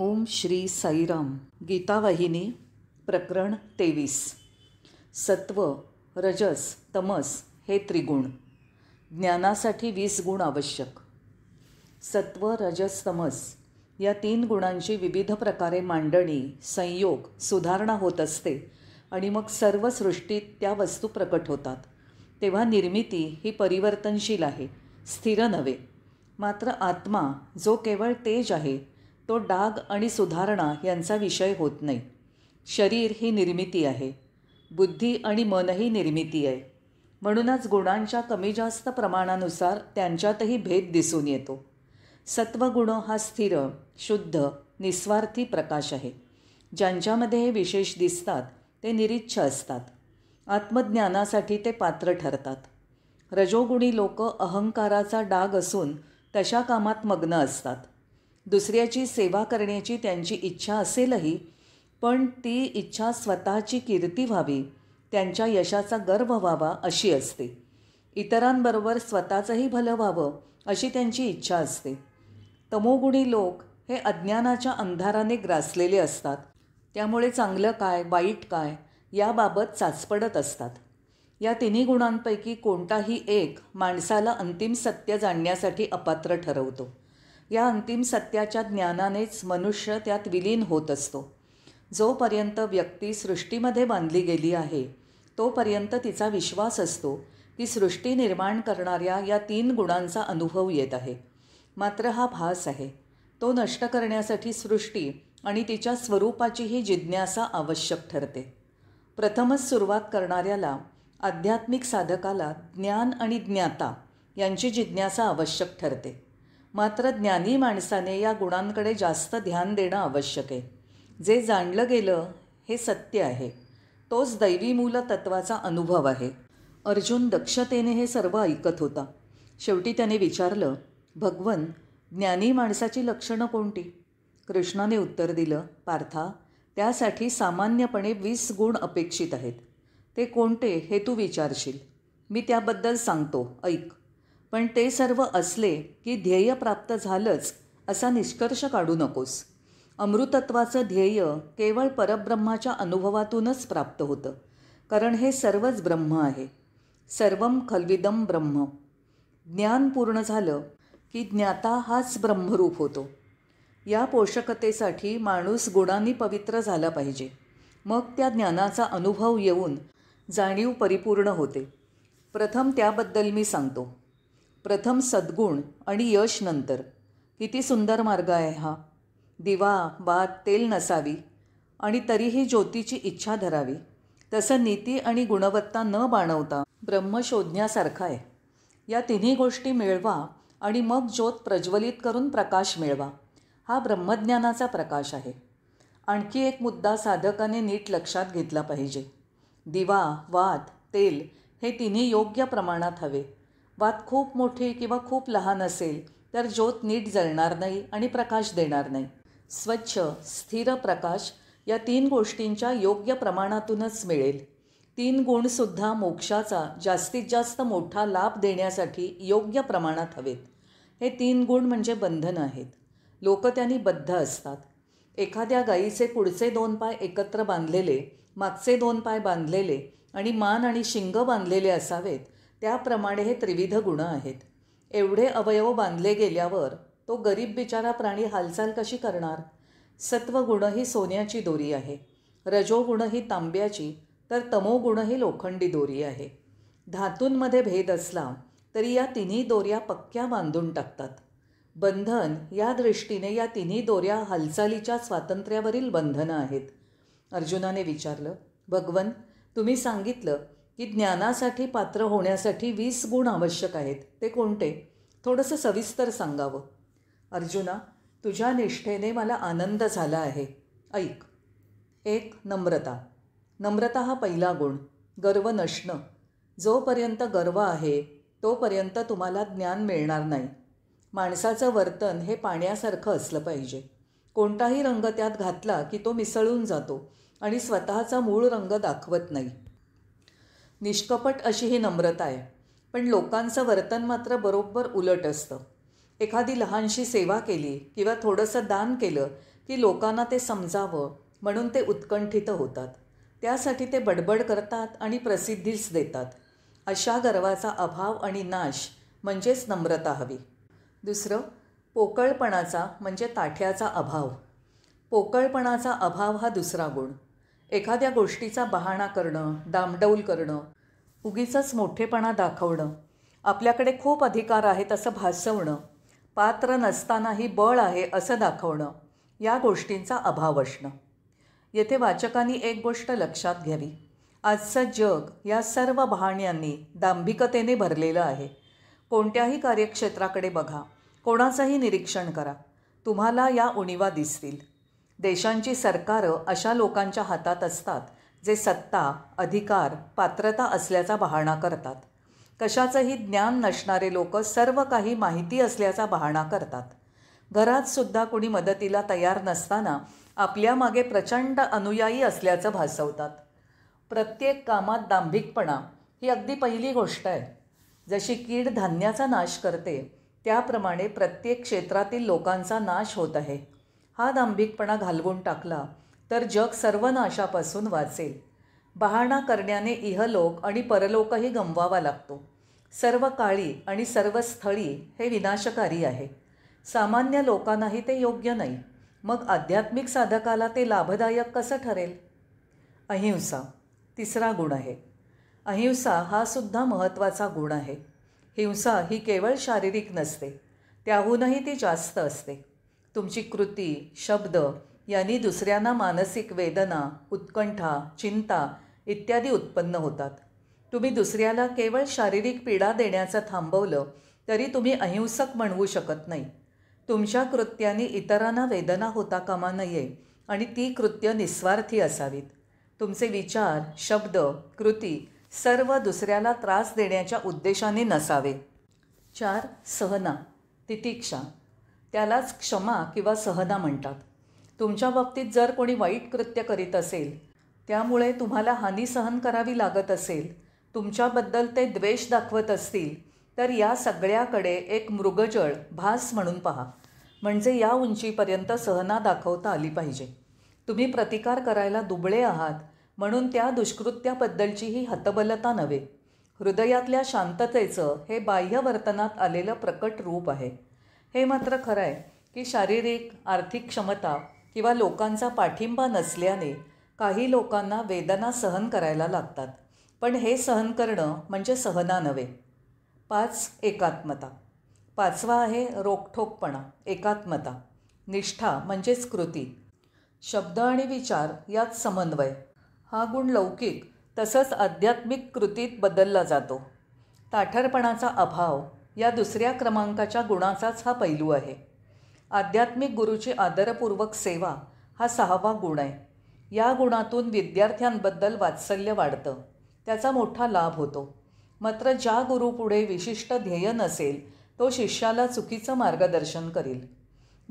ओम श्री साईराम गीतावाहिनी प्रकरण तेवीस सत्व रजस तमस हे त्रिगुण ज्ञानासाठी वीस गुण आवश्यक सत्व रजस तमस या तीन गुणांची विविध प्रकारे मांडणी संयोग सुधारणा होत असते आणि मग सर्व सृष्टीत त्या वस्तू प्रकट होतात तेव्हा निर्मिती ही परिवर्तनशील आहे स्थिर नव्हे मात्र आत्मा जो केवळ तेज आहे तो डाग आणि सुधारणा यांचा विषय होत नाही शरीर ही निर्मिती आहे बुद्धी आणि मनही निर्मिती आहे म्हणूनच गुणांच्या कमी जास्त प्रमाणानुसार त्यांच्यातही भेद दिसून येतो सत्वगुण हा स्थिर शुद्ध निस्वार्थी प्रकाश आहे ज्यांच्यामध्ये हे विशेष दिसतात ते निरीच्छ असतात आत्मज्ञानासाठी ते पात्र ठरतात रजोगुणी लोक अहंकाराचा डाग असून तशा कामात मग्न असतात दुसऱ्याची सेवा करण्याची त्यांची इच्छा असेलही पण ती इच्छा स्वतःची कीर्ती व्हावी त्यांच्या यशाचा गर्व व्हावा अशी असते इतरांबरोबर स्वतःचंही भलं व्हावं अशी त्यांची इच्छा असते तमोगुणी लोक हे अज्ञानाच्या अंधाराने ग्रासलेले असतात त्यामुळे चांगलं काय वाईट काय याबाबत चाचपडत असतात या तिन्ही गुणांपैकी कोणताही एक माणसाला अंतिम सत्य जाणण्यासाठी अपात्र ठरवतो या अंतिम सत्याच्या ज्ञानानेच मनुष्य त्यात विलीन होत असतो जोपर्यंत व्यक्ती सृष्टीमध्ये बांधली गेली आहे तोपर्यंत तिचा विश्वास असतो की सृष्टी निर्माण करणाऱ्या या तीन गुणांचा अनुभव येत आहे मात्र हा भास आहे तो नष्ट करण्यासाठी सृष्टी आणि तिच्या स्वरूपाचीही जिज्ञासा आवश्यक ठरते प्रथमच सुरुवात करणाऱ्याला आध्यात्मिक साधकाला ज्ञान आणि ज्ञाता यांची जिज्ञासा आवश्यक ठरते मात्र ज्ञानी माणसाने या गुणांकडे जास्त ध्यान देणं आवश्यक आहे जे जाणलं गेलं हे सत्य आहे तोच दैवी मूल तत्वाचा अनुभव आहे अर्जुन दक्षतेने हे सर्व ऐकत होता शेवटी त्याने विचारलं भगवन ज्ञानी माणसाची लक्षणं कोणती कृष्णाने उत्तर दिलं पार्था त्यासाठी सामान्यपणे वीस गुण अपेक्षित आहेत ते कोणते हे तू विचारशील मी त्याबद्दल सांगतो ऐक पण ते सर्व असले की ध्येय प्राप्त झालंच असा निष्कर्ष काढू नकोस अमृतत्वाचं ध्येय केवळ परब्रह्माच्या अनुभवातूनच प्राप्त होतं कारण हे सर्वच ब्रह्म आहे सर्वम खलविदम ब्रह्म ज्ञान पूर्ण झालं की ज्ञाता हाच ब्रह्मरूप होतो या पोषकतेसाठी माणूस गुणांनी पवित्र झाला पाहिजे मग त्या ज्ञानाचा अनुभव येऊन जाणीव परिपूर्ण होते प्रथम त्याबद्दल मी सांगतो प्रथम सद्गुण आणि यश नंतर किती सुंदर मार्ग आहे हा दिवा बाद तेल नसावी आणि तरीही ज्योतीची इच्छा धरावी तसं नीती आणि गुणवत्ता न बाणवता ब्रह्म शोधण्यासारखा आहे या तिन्ही गोष्टी मिळवा आणि मग ज्योत प्रज्वलित करून प्रकाश मिळवा हा ब्रह्मज्ञानाचा प्रकाश आहे आणखी एक मुद्दा साधकाने नीट लक्षात घेतला पाहिजे दिवा वात तेल हे तिन्ही योग्य प्रमाणात हवे वात खूप मोठी किंवा खूप लहान असेल तर ज्योत नीट जळणार नाही आणि प्रकाश देणार नाही स्वच्छ स्थिर प्रकाश या तीन गोष्टींच्या योग्य प्रमाणातूनच मिळेल तीन गुणसुद्धा मोक्षाचा जास्तीत जास्त मोठा लाभ देण्यासाठी योग्य प्रमाणात हवेत हे तीन गुण म्हणजे बंधन आहेत लोक त्यांनी बद्ध असतात एखाद्या गायीचे पुढचे दोन पाय एकत्र बांधलेले मागचे दोन पाय बांधलेले आणि मान आणि शिंग बांधलेले असावेत त्याप्रमाणे हे त्रिविध गुण आहेत एवढे अवयव बांधले गेल्यावर तो गरीब बिचारा प्राणी हालचाल कशी करणार सत्वगुण ही सोन्याची दोरी आहे रजोगुण ही तांब्याची तर तमोगुण ही लोखंडी दोरी आहे धातूंमध्ये भेद असला तरी या तिन्ही दोऱ्या पक्क्या बांधून टाकतात बंधन या दृष्टीने या तिन्ही दोऱ्या हालचालीच्या स्वातंत्र्यावरील बंधनं आहेत अर्जुनाने विचारलं भगवन तुम्ही सांगितलं की ज्ञानासाठी पात्र होण्यासाठी वीस गुण आवश्यक आहेत ते कोणते थोडंसं सविस्तर सांगावं अर्जुना तुझ्या निष्ठेने मला आनंद झाला आहे ऐक एक नम्रता नम्रता हा पहिला गुण गर्व नसणं जोपर्यंत गर्व आहे तोपर्यंत तुम्हाला ज्ञान मिळणार नाही माणसाचं वर्तन हे पाण्यासारखं असलं पाहिजे कोणताही रंग त्यात घातला की तो मिसळून जातो आणि स्वतःचा मूळ रंग दाखवत नाही निष्कपट अशी ही नम्रता आहे पण लोकांचं वर्तन मात्र बरोबर उलट असतं एखादी लहानशी सेवा केली किंवा थोडंसं दान केलं की लोकांना ते समजावं म्हणून ते उत्कंठित होतात त्यासाठी ते बडबड करतात आणि प्रसिद्धीच देतात अशा गर्वाचा अभाव आणि नाश म्हणजेच नम्रता हवी दुसरं पोकळपणाचा म्हणजे ताठ्याचा अभाव पोकळपणाचा अभाव हा दुसरा गुण एखाद्या गोष्टीचा बहाणा करणं दामडौल करणं उगीचंच मोठेपणा दाखवणं आपल्याकडे खूप अधिकार आहेत असं भासवणं पात्र नसतानाही बळ आहे असं दाखवणं या गोष्टींचा अभाव असणं येथे वाचकांनी एक गोष्ट लक्षात घ्यावी आजचं जग या सर्व बहाण्यांनी दांभिकतेने भरलेलं आहे कोणत्याही कार्यक्षेत्राकडे बघा कोणाचंही निरीक्षण करा तुम्हाला या उणीवा दिसतील देशांची सरकारं अशा लोकांच्या हातात असतात जे सत्ता अधिकार पात्रता असल्याचा बहाणा करतात कशाचंही ज्ञान नसणारे लोक सर्व काही माहिती असल्याचा बहाणा करतात घरात सुद्धा कुणी मदतीला तयार नसताना आपल्या मागे प्रचंड अनुयायी असल्याचं भासवतात प्रत्येक कामात दांभिकपणा ही अगदी पहिली गोष्ट आहे जशी कीड धान्याचा नाश करते त्याप्रमाणे प्रत्येक क्षेत्रातील लोकांचा नाश होत आहे हा दांभिकपणा घालवून टाकला तर जग सर्वनाशापासून वाचेल बहाणा करण्याने इहलोक आणि परलोकही गमवावा लागतो सर्व काळी आणि सर्व स्थळी हे विनाशकारी आहे सामान्य लोकांनाही ते योग्य नाही मग आध्यात्मिक साधकाला ते लाभदायक कसं ठरेल अहिंसा तिसरा गुण आहे अहिंसा हा सुद्धा महत्त्वाचा गुण आहे हिंसा ही केवळ शारीरिक नसते त्याहूनही ती जास्त असते तुमची कृती शब्द यांनी दुसऱ्यांना मानसिक वेदना उत्कंठा चिंता इत्यादी उत्पन्न होतात तुम्ही दुसऱ्याला केवळ शारीरिक पीडा देण्याचं थांबवलं तरी तुम्ही अहिंसक म्हणवू शकत नाही तुमच्या कृत्यांनी इतरांना वेदना होता कामा नये आणि ती कृत्य निस्वार्थी असावीत तुमचे विचार शब्द कृती सर्व दुसऱ्याला त्रास देण्याच्या उद्देशाने नसावे चार सहना तितिक्षा त्यालाच क्षमा किंवा सहना म्हणतात तुमच्या बाबतीत जर कोणी वाईट कृत्य करीत असेल त्यामुळे तुम्हाला हानी सहन करावी लागत असेल तुमच्याबद्दल ते द्वेष दाखवत असतील तर या सगळ्याकडे एक मृगजळ भास म्हणून पहा म्हणजे या उंचीपर्यंत सहना दाखवता आली पाहिजे तुम्ही प्रतिकार करायला दुबळे आहात म्हणून त्या दुष्कृत्याबद्दलची ही हतबलता नव्हे हृदयातल्या शांततेचं हे बाह्यवर्तनात आलेलं प्रकट रूप आहे हे मात्र खरं आहे की शारीरिक आर्थिक क्षमता किंवा लोकांचा पाठिंबा नसल्याने काही लोकांना वेदना सहन करायला लागतात पण हे सहन करणं म्हणजे सहना नव्हे पाच एकात्मता पाचवा आहे रोखठोकपणा एकात्मता निष्ठा म्हणजेच कृती शब्द आणि विचार यात समन्वय हा गुण लौकिक तसंच आध्यात्मिक कृतीत बदलला जातो ताठरपणाचा अभाव या दुसऱ्या क्रमांकाच्या गुणाचाच हा पैलू आहे आध्यात्मिक गुरुची आदरपूर्वक सेवा हा सहावा गुण आहे या गुणातून विद्यार्थ्यांबद्दल वात्सल्य वाढतं त्याचा मोठा लाभ होतो मात्र ज्या गुरुपुढे विशिष्ट ध्येय नसेल तो शिष्याला चुकीचं मार्गदर्शन करील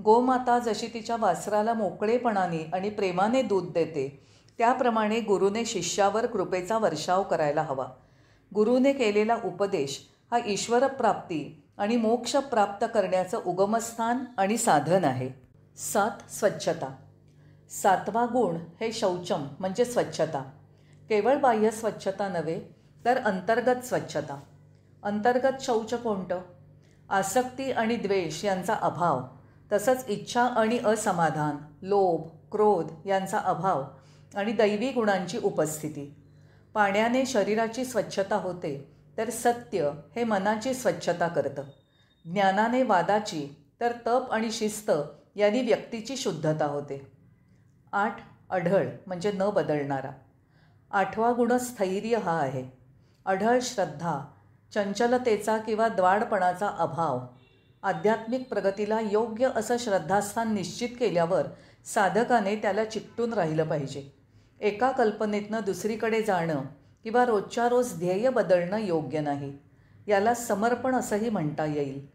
गोमाता जशी तिच्या वासराला मोकळेपणाने आणि प्रेमाने दूध देते त्याप्रमाणे गुरुने शिष्यावर कृपेचा वर्षाव करायला हवा गुरुने केलेला उपदेश हा ईश्वरप्राप्ती आणि मोक्ष प्राप्त करण्याचं उगमस्थान आणि साधन आहे सात स्वच्छता सातवा गुण हे शौचम म्हणजे स्वच्छता केवळ बाह्य स्वच्छता नव्हे तर अंतर्गत स्वच्छता अंतर्गत शौच कोणतं आसक्ती आणि द्वेष यांचा अभाव तसंच इच्छा आणि असमाधान लोभ क्रोध यांचा अभाव आणि दैवी गुणांची उपस्थिती पाण्याने शरीराची स्वच्छता होते तर सत्य हे मनाची स्वच्छता करतं ज्ञानाने वादाची तर तप आणि शिस्त यांनी व्यक्तीची शुद्धता होते आठ अढळ म्हणजे न बदलणारा आठवा गुण स्थैर्य हा आहे अढळ श्रद्धा चंचलतेचा किंवा द्वाडपणाचा अभाव आध्यात्मिक प्रगतीला योग्य असं श्रद्धास्थान निश्चित केल्यावर साधकाने त्याला चिकटून राहिलं पाहिजे एका कल्पनेतनं दुसरीकडे जाणं किंवा रोजच्या रोज ध्येय बदलणं योग्य नाही याला समर्पण असंही म्हणता येईल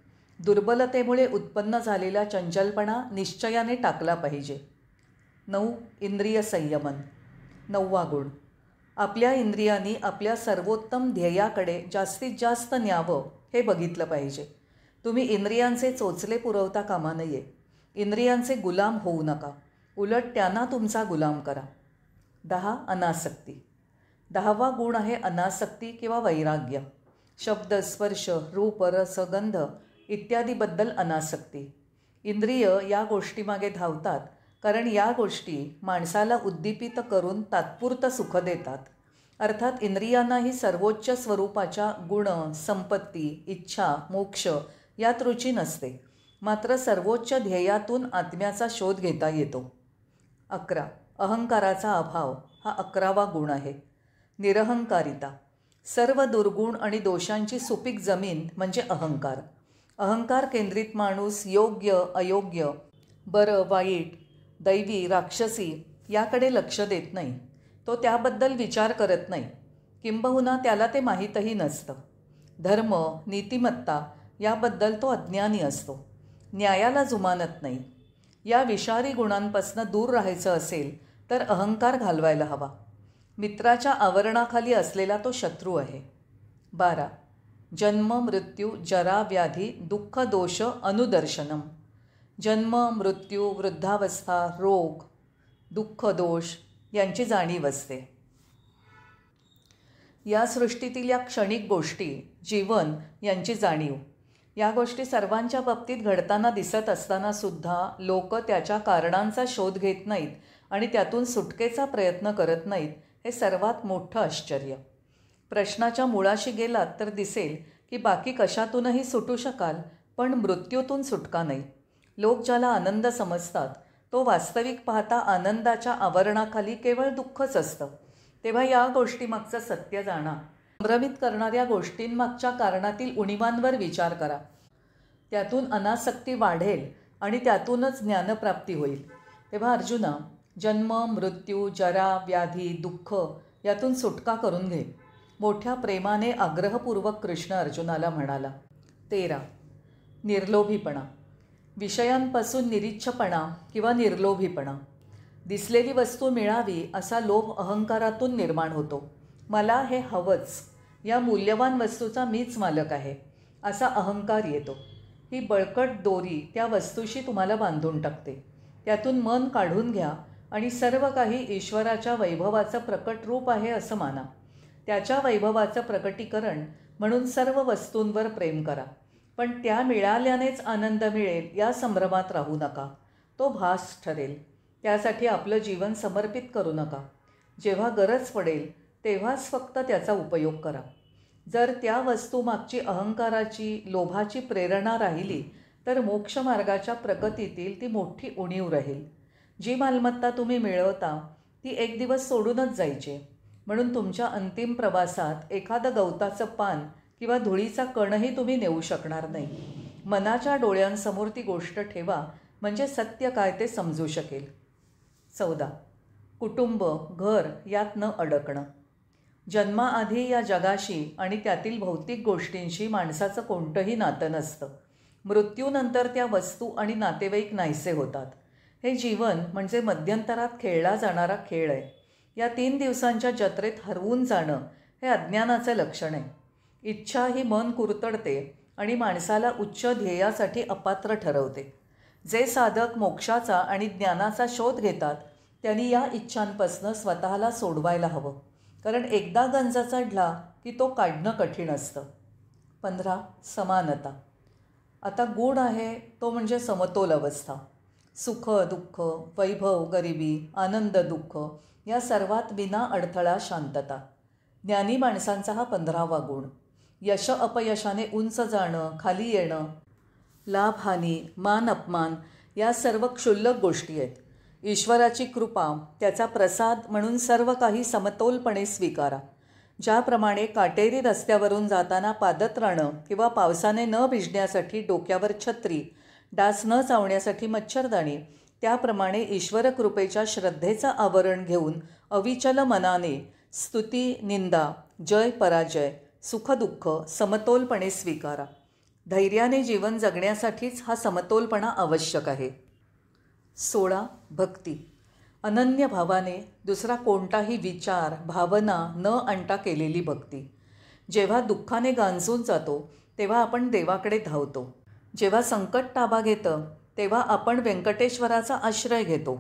दुर्बलतेमुळे उत्पन्न झालेला चंचलपणा निश्चयाने टाकला पाहिजे नऊ इंद्रिय संयमन नववा गुण आपल्या इंद्रियांनी आपल्या सर्वोत्तम ध्येयाकडे जास्तीत जास्त न्यावं हे बघितलं पाहिजे तुम्ही इंद्रियांचे चोचले पुरवता कामा नये इंद्रियांचे गुलाम होऊ नका उलट त्यांना तुमचा गुलाम करा दहा अनासक्ती दहावा गुण आहे अनासक्ती किंवा वैराग्य शब्द स्पर्श रूप रस गंध इत्यादीबद्दल अनासक्ती इंद्रिय या गोष्टीमागे धावतात कारण या गोष्टी माणसाला उद्दीपित करून तात्पुरतं सुख देतात अर्थात इंद्रियांनाही सर्वोच्च स्वरूपाच्या गुण संपत्ती इच्छा मोक्ष यात रुची नसते मात्र सर्वोच्च ध्येयातून आत्म्याचा शोध घेता येतो अकरा अहंकाराचा अभाव हा अकरावा गुण आहे निरहंकारिता सर्व दुर्गुण आणि दोषांची सुपीक जमीन म्हणजे अहंकार अहंकार केंद्रित माणूस योग्य अयोग्य बरं वाईट दैवी राक्षसी याकडे लक्ष देत नाही तो त्याबद्दल विचार करत नाही किंबहुना त्याला ते माहीतही नसतं धर्म नीतिमत्ता याबद्दल तो अज्ञानी असतो न्यायाला जुमानत नाही या विषारी गुणांपासून दूर राहायचं असेल तर अहंकार घालवायला हवा मित्राच्या आवरणाखाली असलेला तो शत्रू आहे बारा जन्म मृत्यू जरा व्याधी दुःख दोष अनुदर्शनम जन्म मृत्यू वृद्धावस्था रोग दुःख दोष यांची जाणीव असते या सृष्टीतील या क्षणिक गोष्टी जीवन यांची जाणीव या गोष्टी सर्वांच्या बाबतीत घडताना दिसत असतानासुद्धा लोक त्याच्या कारणांचा शोध घेत नाहीत आणि त्यातून सुटकेचा प्रयत्न करत नाहीत हे सर्वात मोठं आश्चर्य प्रश्नाच्या मुळाशी गेलात तर दिसेल की बाकी कशातूनही सुटू शकाल पण मृत्यूतून सुटका नाही लोक ज्याला आनंद समजतात तो वास्तविक पाहता आनंदाच्या आवरणाखाली केवळ दुःखच असतं तेव्हा या गोष्टीमागचं सत्य जाणा संभ्रमित करणाऱ्या गोष्टींमागच्या कारणातील उणीवांवर विचार करा त्यातून अनासक्ती वाढेल आणि त्यातूनच ज्ञानप्राप्ती होईल तेव्हा अर्जुना जन्म मृत्यू जरा व्याधी दुःख यातून सुटका करून घे मोठ्या प्रेमाने आग्रहपूर्वक कृष्ण अर्जुनाला म्हणाला तेरा निर्लोभीपणा विषयांपासून निरीच्छपणा किंवा निर्लोभीपणा दिसलेली वस्तू मिळावी असा लोभ अहंकारातून निर्माण होतो मला हे हवंच या मूल्यवान वस्तूचा मीच मालक आहे असा अहंकार येतो ही बळकट दोरी त्या वस्तूशी तुम्हाला बांधून टाकते त्यातून मन काढून घ्या आणि सर्व काही ईश्वराच्या वैभवाचं प्रकट रूप आहे असं माना त्याच्या वैभवाचं प्रकटीकरण म्हणून सर्व वस्तूंवर प्रेम करा पण त्या मिळाल्यानेच आनंद मिळेल या संभ्रमात राहू नका तो भास ठरेल त्यासाठी आपलं जीवन समर्पित करू नका जेव्हा गरज पडेल तेव्हाच फक्त त्याचा उपयोग करा जर त्या वस्तूमागची अहंकाराची लोभाची प्रेरणा राहिली तर मोक्षमार्गाच्या प्रगतीतील ती मोठी उणीव राहील जी मालमत्ता तुम्ही मिळवता ती एक दिवस सोडूनच जायची म्हणून तुमच्या अंतिम प्रवासात एखादं गवताचं पान किंवा धुळीचा कणही तुम्ही नेऊ शकणार नाही मनाच्या डोळ्यांसमोर ती गोष्ट ठेवा म्हणजे सत्य काय ते समजू शकेल चौदा कुटुंब घर यात न अडकणं जन्माआधी या जगाशी आणि त्यातील भौतिक गोष्टींशी माणसाचं कोणतंही नातं नसतं मृत्यूनंतर त्या वस्तू आणि नातेवाईक नाहीसे होतात हे जीवन म्हणजे मध्यंतरात खेळला जाणारा खेळ आहे या तीन दिवसांच्या जत्रेत हरवून जाणं हे अज्ञानाचे लक्षण आहे इच्छा ही मन कुरतडते आणि माणसाला उच्च ध्येयासाठी अपात्र ठरवते जे साधक मोक्षाचा आणि ज्ञानाचा शोध घेतात त्यांनी या इच्छांपासनं स्वतःला सोडवायला हवं कारण एकदा गंजा चढला की तो काढणं कठीण असतं पंधरा समानता आता गुण आहे तो म्हणजे समतोल अवस्था सुख दुःख वैभव गरिबी आनंद दुःख या सर्वात विना अडथळा शांतता ज्ञानी माणसांचा हा पंधरावा गुण यश अपयशाने उंच जाणं खाली येणं लाभहानी मान अपमान या सर्व क्षुल्लक गोष्टी आहेत ईश्वराची कृपा त्याचा प्रसाद म्हणून सर्व काही समतोलपणे स्वीकारा ज्याप्रमाणे काटेरी रस्त्यावरून जाताना पादत्राणं किंवा पावसाने न भिजण्यासाठी डोक्यावर छत्री डास न चावण्यासाठी मच्छरदाणी त्याप्रमाणे ईश्वरकृपेच्या श्रद्धेचं आवरण घेऊन अविचल मनाने स्तुती निंदा जय पराजय सुखदुःख समतोलपणे स्वीकारा धैर्याने जीवन जगण्यासाठीच हा समतोलपणा आवश्यक आहे सोळा भक्ती अनन्य भावाने दुसरा कोणताही विचार भावना न आणता केलेली भक्ती जेव्हा दुःखाने गांजून जातो तेव्हा आपण देवाकडे धावतो जेव्हा संकट ताबा घेतं तेव्हा आपण व्यंकटेश्वराचा आश्रय घेतो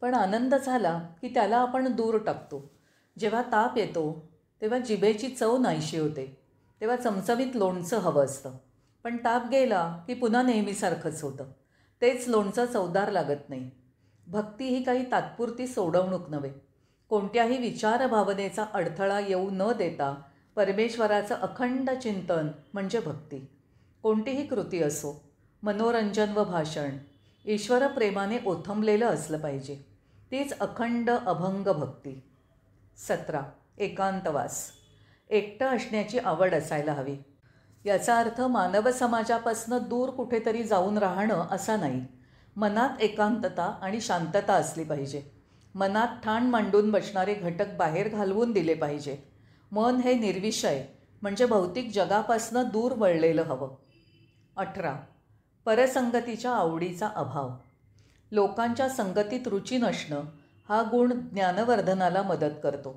पण आनंद झाला की त्याला आपण दूर टाकतो जेव्हा ताप येतो तेव्हा जिभेची चव नाहीशी होते तेव्हा चमचमीत लोणचं हवं असतं पण ताप गेला की पुन्हा नेहमीसारखंच होतं तेच लोणचं चवदार लागत नाही भक्ती ही काही तात्पुरती सोडवणूक नव्हे कोणत्याही विचार भावनेचा अडथळा येऊ न देता परमेश्वराचं अखंड चिंतन म्हणजे भक्ती कोणतीही कृती असो मनोरंजन व भाषण ईश्वरप्रेमाने ओथंबलेलं असलं पाहिजे तीच अखंड अभंग भक्ती सतरा एकांतवास एकटं असण्याची आवड असायला हवी याचा अर्थ मानव समाजापासून दूर कुठेतरी जाऊन राहणं असा नाही मनात एकांतता आणि शांतता असली पाहिजे मनात ठाण मांडून बसणारे घटक बाहेर घालवून दिले पाहिजे मन हे निर्विषय म्हणजे भौतिक जगापासनं दूर वळलेलं हवं अठरा परसंगतीच्या आवडीचा अभाव लोकांच्या संगतीत रुची नसणं हा गुण ज्ञानवर्धनाला मदत करतो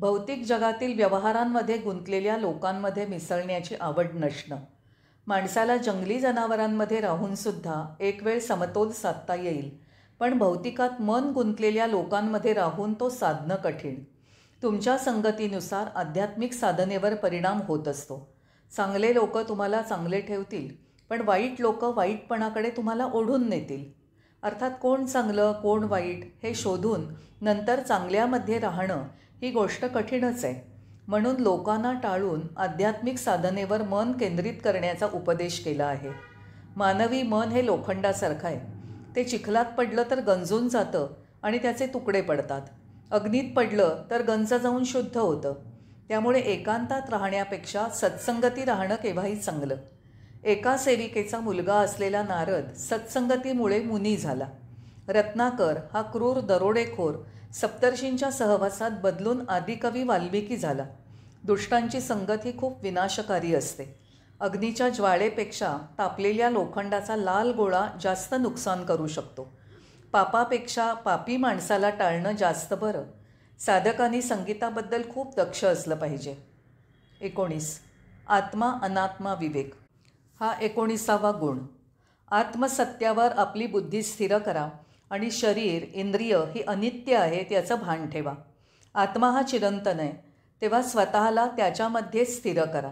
भौतिक जगातील व्यवहारांमध्ये गुंतलेल्या लोकांमध्ये मिसळण्याची आवड नसणं माणसाला जंगली जनावरांमध्ये राहूनसुद्धा एक वेळ समतोल साधता येईल पण भौतिकात मन गुंतलेल्या लोकांमध्ये राहून तो साधणं कठीण तुमच्या संगतीनुसार आध्यात्मिक साधनेवर परिणाम होत असतो चांगले लोक तुम्हाला चांगले ठेवतील पण वाईट लोक वाईटपणाकडे तुम्हाला ओढून नेतील अर्थात कोण चांगलं कोण वाईट हे शोधून नंतर चांगल्यामध्ये राहणं ही गोष्ट कठीणच आहे म्हणून लोकांना टाळून आध्यात्मिक साधनेवर मन केंद्रित करण्याचा उपदेश केला आहे मानवी मन हे लोखंडासारखं आहे ते चिखलात पडलं तर गंजून जातं आणि त्याचे तुकडे पडतात अग्नीत पडलं तर गंज जाऊन शुद्ध होतं त्यामुळे एकांतात राहण्यापेक्षा सत्संगती राहणं केव्हाही चांगलं एका सेविकेचा मुलगा असलेला नारद सत्संगतीमुळे मुनी झाला रत्नाकर हा क्रूर दरोडेखोर सप्तर्षींच्या सहवासात बदलून आदिकवी वाल्मिकी झाला दुष्टांची संगत ही खूप विनाशकारी असते अग्नीच्या ज्वाळेपेक्षा तापलेल्या लोखंडाचा लाल गोळा जास्त नुकसान करू शकतो पापापेक्षा पापी माणसाला टाळणं जास्त बरं साधकांनी संगीताबद्दल खूप दक्ष असलं पाहिजे एकोणीस आत्मा अनात्मा विवेक हा एकोणीसावा गुण आत्मसत्यावर आपली बुद्धी स्थिर करा आणि शरीर इंद्रिय ही अनित्य आहे त्याचं भान ठेवा आत्मा हा चिरंतन आहे तेव्हा स्वतःला त्याच्यामध्ये स्थिर करा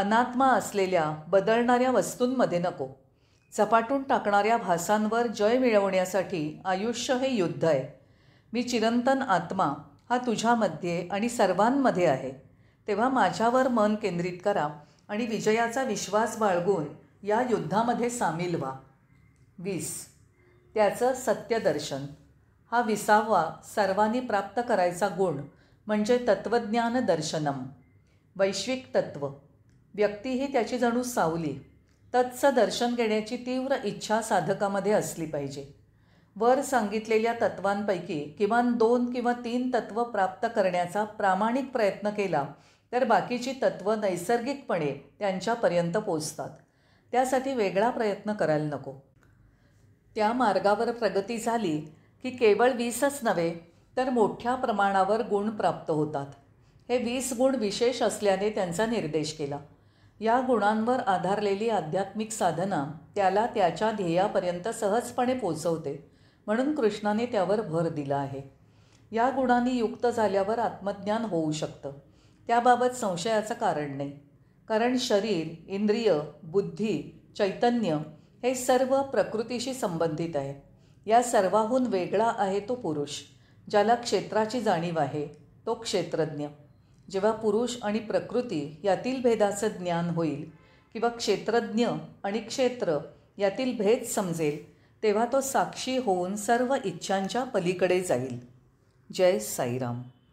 अनात्मा असलेल्या बदलणाऱ्या वस्तूंमध्ये नको झपाटून टाकणाऱ्या भासांवर जय मिळवण्यासाठी आयुष्य हे युद्ध आहे मी चिरंतन आत्मा हा तुझ्यामध्ये आणि सर्वांमध्ये आहे तेव्हा माझ्यावर मन केंद्रित करा आणि विजयाचा विश्वास बाळगून या युद्धामध्ये सामील व्हा वीस त्याचं सत्यदर्शन हा विसावा सर्वांनी प्राप्त करायचा गुण म्हणजे तत्वज्ञान दर्शनम वैश्विक तत्त्व व्यक्ती ही त्याची जणू सावली तत्स दर्शन घेण्याची तीव्र इच्छा साधकामध्ये असली पाहिजे वर सांगितलेल्या तत्वांपैकी किमान दोन किंवा तीन तत्व प्राप्त करण्याचा प्रामाणिक प्रयत्न केला तर बाकीची तत्त्वं नैसर्गिकपणे त्यांच्यापर्यंत पोचतात त्यासाठी वेगळा प्रयत्न करायला नको त्या मार्गावर प्रगती झाली की केवळ वीसच नव्हे तर मोठ्या प्रमाणावर गुण प्राप्त होतात हे वीस गुण विशेष असल्याने त्यांचा निर्देश केला या गुणांवर आधारलेली आध्यात्मिक साधना त्याला त्याच्या ध्येयापर्यंत सहजपणे पोचवते म्हणून कृष्णाने त्यावर भर दिला आहे या गुणांनी युक्त झाल्यावर आत्मज्ञान होऊ शकतं त्याबाबत संशयाचं कारण नाही कारण शरीर इंद्रिय बुद्धी चैतन्य हे सर्व प्रकृतीशी संबंधित आहे या सर्वाहून वेगळा आहे तो पुरुष ज्याला क्षेत्राची जाणीव आहे तो क्षेत्रज्ञ जेव्हा पुरुष आणि प्रकृती यातील भेदाचं ज्ञान होईल किंवा क्षेत्रज्ञ आणि क्षेत्र यातील भेद समजेल तेव्हा तो साक्षी होऊन सर्व इच्छांच्या पलीकडे जाईल जय साईराम